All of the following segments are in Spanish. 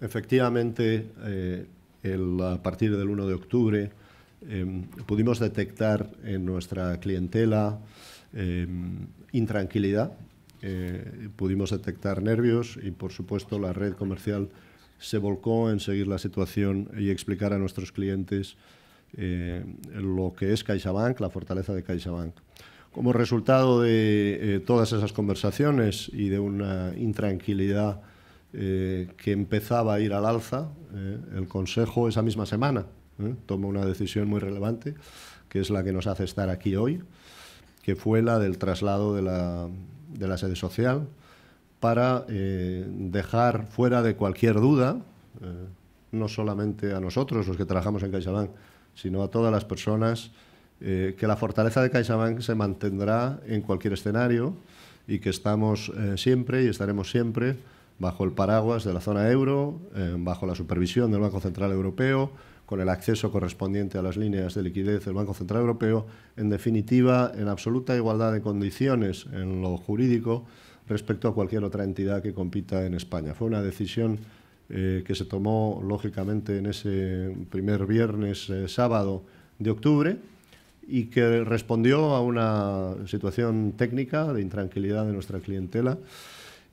Efectivamente, eh, a partir del 1 de octubre em, pudimos detectar en nuestra clientela em, intranquilidad, eh, pudimos detectar nervios y, por supuesto, la red comercial se volcó en seguir la situación y explicar a nuestros clientes eh, lo que es CaixaBank, la fortaleza de CaixaBank. Como resultado de todas esas conversaciones y de una intranquilidad eh, que empezaba a ir al alza, eh, el Consejo esa misma semana tomó eh, toma una decisión muy relevante, que es la que nos hace estar aquí hoy, que fue la del traslado de la, de la sede social para dejar fuera de cualquier duda, no solamente a nosotros, los que trabajamos en CaixaBank, sino a todas las personas, que la fortaleza de CaixaBank se mantendrá en cualquier escenario y que estamos siempre y estaremos siempre bajo el paraguas de la zona euro, eh, bajo la supervisión del Banco Central Europeo, con el acceso correspondiente a las líneas de liquidez del Banco Central Europeo, en definitiva, en absoluta igualdad de condiciones en lo jurídico respecto a cualquier otra entidad que compita en España. Fue una decisión eh, que se tomó, lógicamente, en ese primer viernes, eh, sábado de octubre y que respondió a una situación técnica de intranquilidad de nuestra clientela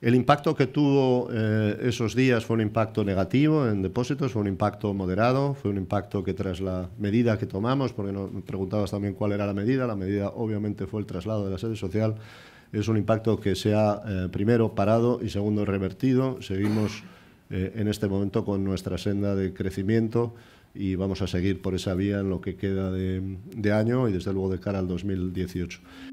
el impacto que tuvo eh, esos días fue un impacto negativo en depósitos, fue un impacto moderado, fue un impacto que tras la medida que tomamos, porque nos preguntabas también cuál era la medida, la medida obviamente fue el traslado de la sede social, es un impacto que se ha eh, primero parado y segundo revertido. Seguimos eh, en este momento con nuestra senda de crecimiento y vamos a seguir por esa vía en lo que queda de, de año y desde luego de cara al 2018.